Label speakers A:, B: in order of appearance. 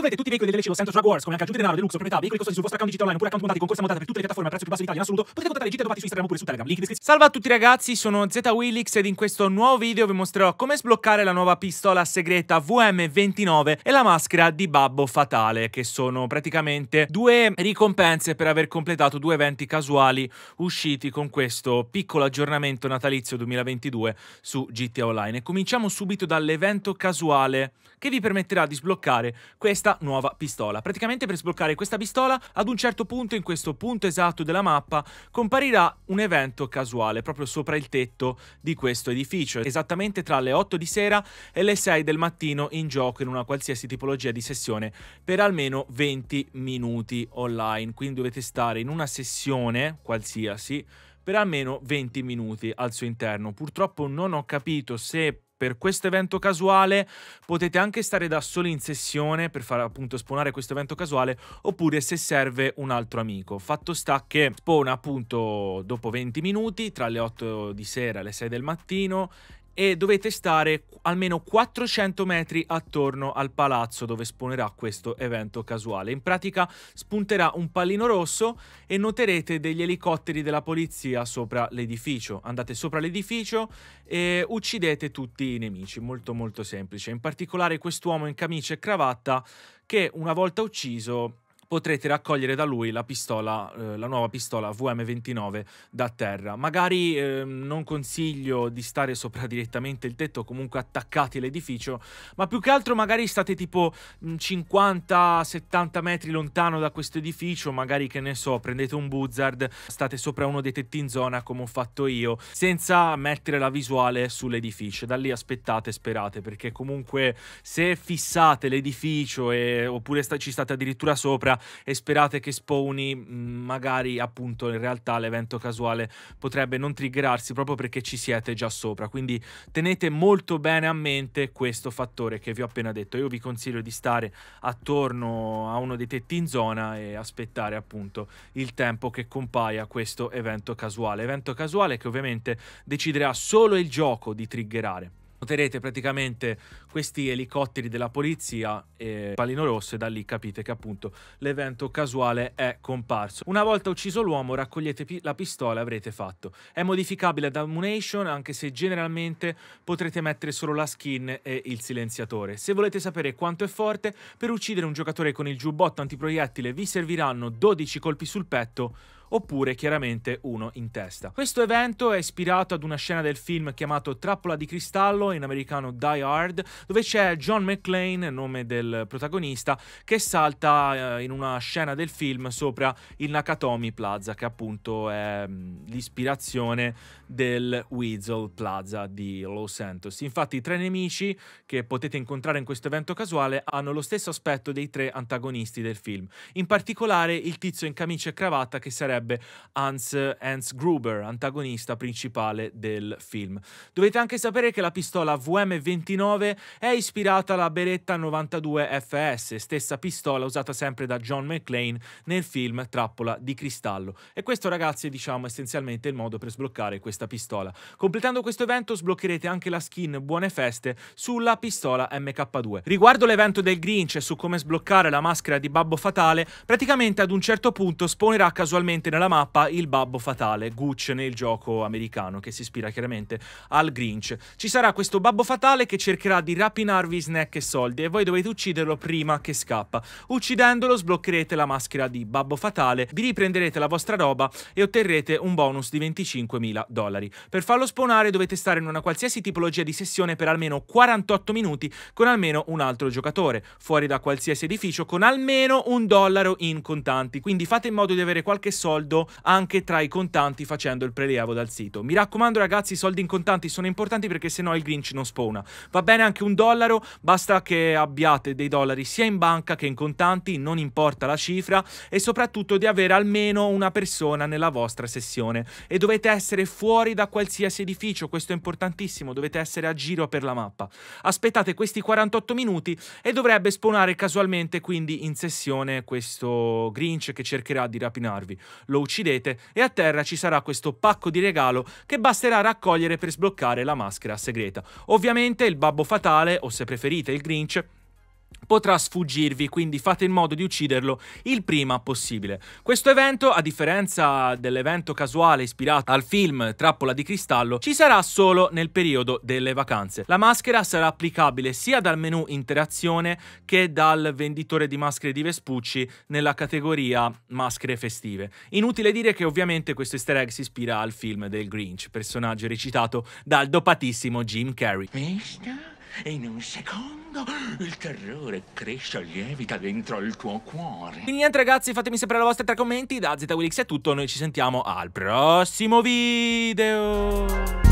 A: Troverete tutti i veicoli del Drag Jaguars, come anche aggiunte denaro, deluxe, proprietà, veicoli costosi sul vostro account digitale online, oppure account montati con corsa montata per tutte le piattaforme al prezzo più basso d'Italia in assoluto, potete contattare Gita Dovati su Instagram oppure su Telegram, link in descrizione. Salve a tutti ragazzi, sono ZWillix ed in questo nuovo video vi mostrerò come sbloccare la nuova pistola segreta VM29 e la maschera di Babbo Fatale, che sono praticamente due ricompense per aver completato due eventi casuali usciti con questo piccolo aggiornamento natalizio 2022 su GTA Online. E cominciamo subito dall'evento casuale che vi permetterà di sbloccare questa questa nuova pistola. Praticamente per sbloccare questa pistola ad un certo punto, in questo punto esatto della mappa, comparirà un evento casuale proprio sopra il tetto di questo edificio, esattamente tra le 8 di sera e le 6 del mattino in gioco in una qualsiasi tipologia di sessione per almeno 20 minuti online, quindi dovete stare in una sessione qualsiasi per almeno 20 minuti al suo interno. Purtroppo non ho capito se per questo evento casuale potete anche stare da soli in sessione per far appunto spawnare questo evento casuale oppure se serve un altro amico. Fatto sta che spawna appunto dopo 20 minuti tra le 8 di sera e le 6 del mattino e dovete stare almeno 400 metri attorno al palazzo dove spunerà questo evento casuale. In pratica spunterà un pallino rosso e noterete degli elicotteri della polizia sopra l'edificio. Andate sopra l'edificio e uccidete tutti i nemici, molto molto semplice. In particolare quest'uomo in camicia e cravatta che una volta ucciso potrete raccogliere da lui la pistola, eh, la nuova pistola VM29 da terra. Magari eh, non consiglio di stare sopra direttamente il tetto, comunque attaccati all'edificio, ma più che altro magari state tipo 50-70 metri lontano da questo edificio, magari che ne so, prendete un buzzard, state sopra uno dei tetti in zona come ho fatto io, senza mettere la visuale sull'edificio. Da lì aspettate, sperate, perché comunque se fissate l'edificio e, oppure sta, ci state addirittura sopra, e sperate che spawni mm, magari appunto in realtà l'evento casuale potrebbe non triggerarsi proprio perché ci siete già sopra quindi tenete molto bene a mente questo fattore che vi ho appena detto io vi consiglio di stare attorno a uno dei tetti in zona e aspettare appunto il tempo che compaia questo evento casuale evento casuale che ovviamente deciderà solo il gioco di triggerare Noterete praticamente questi elicotteri della polizia e palino rosso e da lì capite che appunto l'evento casuale è comparso. Una volta ucciso l'uomo raccogliete pi la pistola e avrete fatto. È modificabile da munition anche se generalmente potrete mettere solo la skin e il silenziatore. Se volete sapere quanto è forte, per uccidere un giocatore con il giubbotto antiproiettile vi serviranno 12 colpi sul petto oppure chiaramente uno in testa. Questo evento è ispirato ad una scena del film chiamato Trappola di cristallo, in americano Die Hard, dove c'è John McClane, nome del protagonista, che salta eh, in una scena del film sopra il Nakatomi Plaza, che appunto è mm, l'ispirazione del Weasel Plaza di Los Santos. Infatti i tre nemici che potete incontrare in questo evento casuale hanno lo stesso aspetto dei tre antagonisti del film, in particolare il tizio in camicia e cravatta che sarebbe sarebbe Hans, Hans Gruber, antagonista principale del film. Dovete anche sapere che la pistola VM29 è ispirata alla Beretta 92 FS, stessa pistola usata sempre da John McClane nel film Trappola di cristallo. E questo ragazzi è diciamo essenzialmente il modo per sbloccare questa pistola. Completando questo evento sbloccherete anche la skin Buone Feste sulla pistola MK2. Riguardo l'evento del Grinch e su come sbloccare la maschera di Babbo Fatale, praticamente ad un certo punto spawnerà casualmente presente nella mappa il babbo fatale, Gucci nel gioco americano, che si ispira chiaramente al Grinch. Ci sarà questo babbo fatale che cercherà di rapinarvi snack e soldi e voi dovete ucciderlo prima che scappa. Uccidendolo sbloccherete la maschera di babbo fatale, vi riprenderete la vostra roba e otterrete un bonus di 25.000 dollari. Per farlo spawnare dovete stare in una qualsiasi tipologia di sessione per almeno 48 minuti con almeno un altro giocatore, fuori da qualsiasi edificio con almeno un dollaro in contanti, quindi fate in modo di avere qualche soldo soldo anche tra i contanti facendo il prelievo dal sito. Mi raccomando ragazzi, i soldi in contanti sono importanti perché sennò il Grinch non spawna. Va bene anche un dollaro, basta che abbiate dei dollari sia in banca che in contanti, non importa la cifra e soprattutto di avere almeno una persona nella vostra sessione e dovete essere fuori da qualsiasi edificio, questo è importantissimo, dovete essere a giro per la mappa. Aspettate questi 48 minuti e dovrebbe spawnare casualmente quindi in sessione questo Grinch che cercherà di rapinarvi lo uccidete e a terra ci sarà questo pacco di regalo che basterà raccogliere per sbloccare la maschera segreta. Ovviamente il Babbo Fatale, o se preferite il Grinch, potrà sfuggirvi, quindi fate in modo di ucciderlo il prima possibile. Questo evento, a differenza dell'evento casuale ispirato al film Trappola di cristallo, ci sarà solo nel periodo delle vacanze. La maschera sarà applicabile sia dal menu interazione che dal venditore di maschere di Vespucci nella categoria maschere festive. Inutile dire che ovviamente questo easter egg si ispira al film del Grinch, personaggio recitato dal dopatissimo Jim Carrey. Mister? E in un secondo il terrore cresce e lievita dentro il tuo cuore. Quindi niente ragazzi, fatemi sapere le vostre tre commenti. Da ZWX è tutto, noi ci sentiamo al prossimo video.